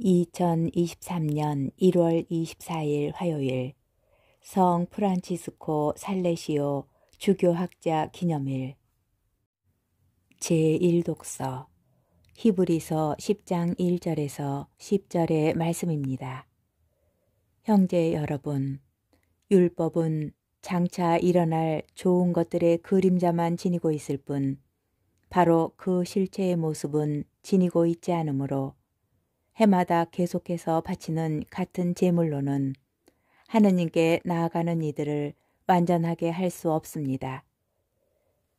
2023년 1월 24일 화요일 성 프란치스코 살레시오 주교학자 기념일 제1독서 히브리서 10장 1절에서 10절의 말씀입니다. 형제 여러분, 율법은 장차 일어날 좋은 것들의 그림자만 지니고 있을 뿐 바로 그 실체의 모습은 지니고 있지 않으므로 해마다 계속해서 바치는 같은 제물로는 하느님께 나아가는 이들을 완전하게 할 수 없습니다.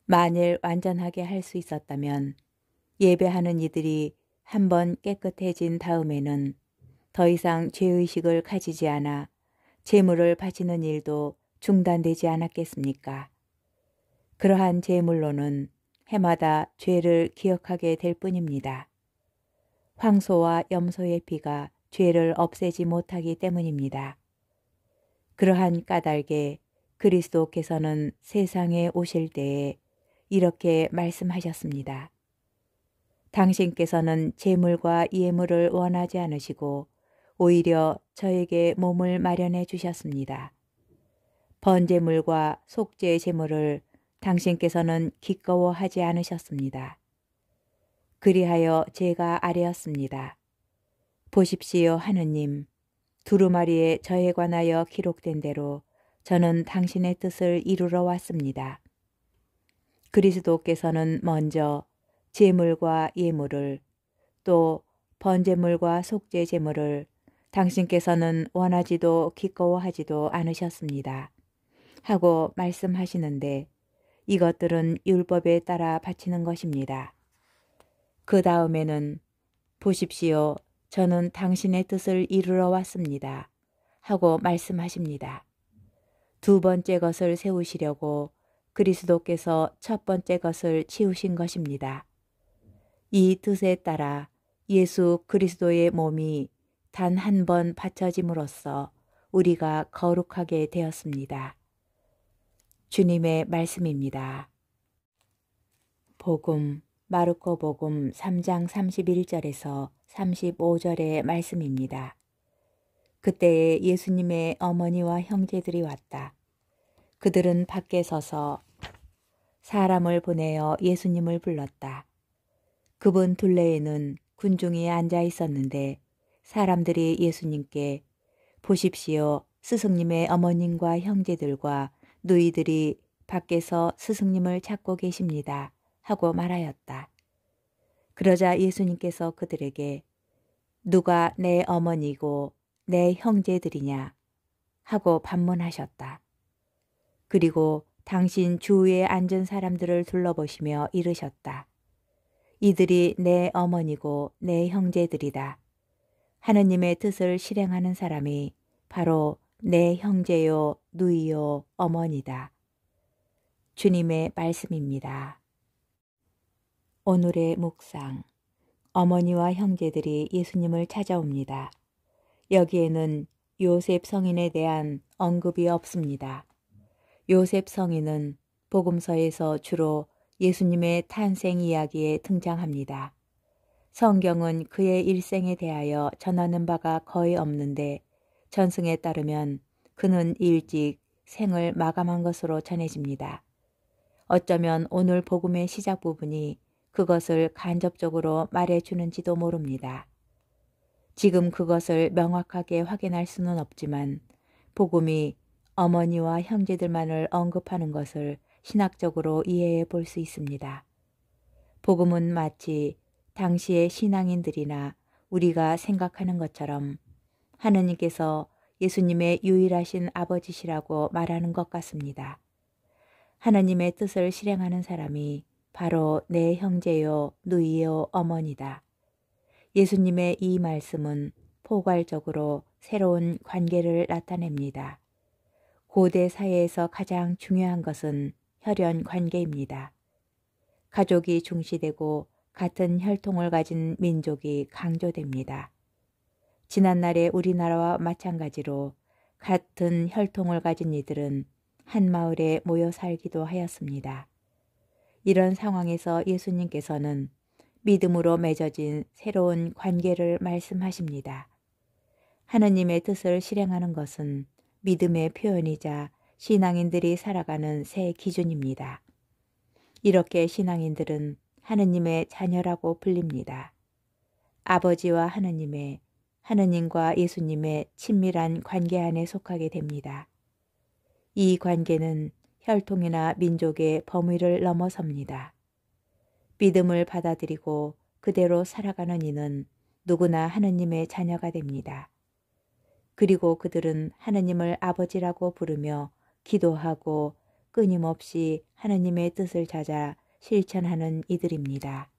만일 완전하게 할 수 있었다면 예배하는 이들이 한번 깨끗해진 다음에는 더 이상 죄의식을 가지지 않아 재물을 바치는 일도 중단되지 않았겠습니까? 그러한 제물로는 해마다 죄를 기억하게 될 뿐입니다. 황소와 염소의 피가 죄를 없애지 못하기 때문입니다. 그러한 까닭에 그리스도께서는 세상에 오실 때에 이렇게 말씀하셨습니다. 당신께서는 재물과 예물을 원하지 않으시고 오히려 저에게 몸을 마련해 주셨습니다. 번제물과 속죄 재물을 당신께서는 기꺼워하지 않으셨습니다. 그리하여 제가 아뢰었습니다. 보십시오 하느님, 두루마리에 저에 관하여 기록된 대로 저는 당신의 뜻을 이루러 왔습니다. 그리스도께서는 먼저 제물과 예물을 또 번제물과 속죄 제물을 당신께서는 원하지도 기꺼워하지도 않으셨습니다. 하고 말씀하시는데 이것들은 율법에 따라 바치는 것입니다. 그 다음에는 보십시오. 저는 당신의 뜻을 이루러 왔습니다. 하고 말씀하십니다. 두 번째 것을 세우시려고 그리스도께서 첫 번째 것을 치우신 것입니다. 이 뜻에 따라 예수 그리스도의 몸이 단 한번받쳐짐으로써 우리가 거룩하게 되었습니다. 주님의 말씀입니다. 복음 마르코 복음 3장 31절에서 35절의 말씀입니다. 그때에 예수님의 어머니와 형제들이 왔다. 그들은 밖에 서서 사람을 보내어 예수님을 불렀다. 그분 둘레에는 군중이 앉아 있었는데 사람들이 예수님께 보십시오 스승님의 어머님과 형제들과 누이들이 밖에서 스승님을 찾고 계십니다. 하고 말하였다. 그러자 예수님께서 그들에게 누가 내 어머니고 내 형제들이냐 하고 반문하셨다. 그리고 당신 주위에 앉은 사람들을 둘러보시며 이르셨다. 이들이 내 어머니고 내 형제들이다. 하느님의 뜻을 실행하는 사람이 바로 내 형제요, 누이요, 어머니다. 주님의 말씀입니다. 오늘의 묵상 어머니와 형제들이 예수님을 찾아옵니다. 여기에는 요셉 성인에 대한 언급이 없습니다. 요셉 성인은 복음서에서 주로 예수님의 탄생 이야기에 등장합니다. 성경은 그의 일생에 대하여 전하는 바가 거의 없는데 전승에 따르면 그는 일찍 생을 마감한 것으로 전해집니다. 어쩌면 오늘 복음의 시작 부분이 그것을 간접적으로 말해주는지도 모릅니다. 지금 그것을 명확하게 확인할 수는 없지만 복음이 어머니와 형제들만을 언급하는 것을 신학적으로 이해해 볼 수 있습니다. 복음은 마치 당시의 신앙인들이나 우리가 생각하는 것처럼 하느님께서 예수님의 유일하신 아버지시라고 말하는 것 같습니다. 하나님의 뜻을 실행하는 사람이 바로 내 형제요 누이요 어머니다. 예수님의 이 말씀은 포괄적으로 새로운 관계를 나타냅니다. 고대 사회에서 가장 중요한 것은 혈연 관계입니다. 가족이 중시되고 같은 혈통을 가진 민족이 강조됩니다. 지난날의 우리나라와 마찬가지로 같은 혈통을 가진 이들은 한 마을에 모여 살기도 하였습니다. 이런 상황에서 예수님께서는 믿음으로 맺어진 새로운 관계를 말씀하십니다. 하느님의 뜻을 실행하는 것은 믿음의 표현이자 신앙인들이 살아가는 새 기준입니다. 이렇게 신앙인들은 하느님의 자녀라고 불립니다. 아버지와 하느님의 하느님과 예수님의 친밀한 관계 안에 속하게 됩니다. 이 관계는 혈통이나 민족의 범위를 넘어섭니다. 믿음을 받아들이고 그대로 살아가는 이는 누구나 하느님의 자녀가 됩니다. 그리고 그들은 하느님을 아버지라고 부르며 기도하고 끊임없이 하느님의 뜻을 찾아 실천하는 이들입니다.